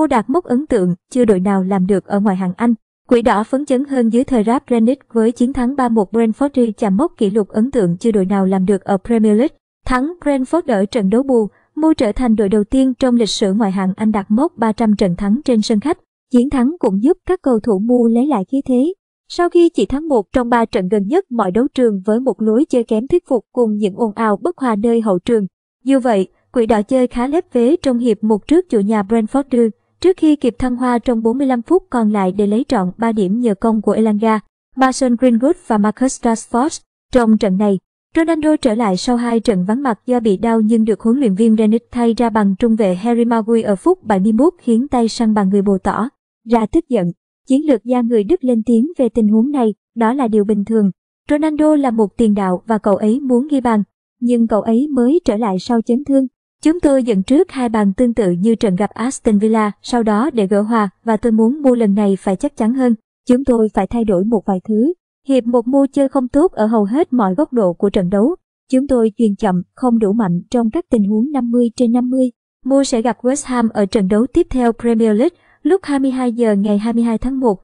Mua đạt mốc ấn tượng, chưa đội nào làm được ở ngoài hạng Anh. Quỷ đỏ phấn chấn hơn dưới thời Rap Greenwich với chiến thắng 3-1 Brentford chạm mốc kỷ lục ấn tượng chưa đội nào làm được ở Premier League. Thắng Brentford ở trận đấu bù, Mu trở thành đội đầu tiên trong lịch sử ngoại hạng Anh đạt mốc 300 trận thắng trên sân khách. Chiến thắng cũng giúp các cầu thủ Mu lấy lại khí thế. Sau khi chỉ thắng một trong 3 trận gần nhất mọi đấu trường với một lối chơi kém thuyết phục cùng những ồn ào bất hòa nơi hậu trường. dù vậy, quỷ đỏ chơi khá lép vế trong hiệp một trước chủ nhà Brentford Trước khi kịp thăng hoa trong 45 phút còn lại để lấy trọn 3 điểm nhờ công của Elanga, Mason Greenwood và Marcus Rashford trong trận này, Ronaldo trở lại sau hai trận vắng mặt do bị đau nhưng được huấn luyện viên Renick thay ra bằng trung vệ Harry Maguire ở phút 71 khiến tay săn bằng người bồ tỏ. Ra tức giận, chiến lược gia người Đức lên tiếng về tình huống này, đó là điều bình thường. Ronaldo là một tiền đạo và cậu ấy muốn ghi bàn, nhưng cậu ấy mới trở lại sau chấn thương Chúng tôi dẫn trước hai bàn tương tự như trận gặp Aston Villa sau đó để gỡ hòa và tôi muốn mua lần này phải chắc chắn hơn. Chúng tôi phải thay đổi một vài thứ. Hiệp một mua chơi không tốt ở hầu hết mọi góc độ của trận đấu. Chúng tôi truyền chậm, không đủ mạnh trong các tình huống 50 trên 50. Mua sẽ gặp West Ham ở trận đấu tiếp theo Premier League lúc 22 giờ ngày 22 tháng 1.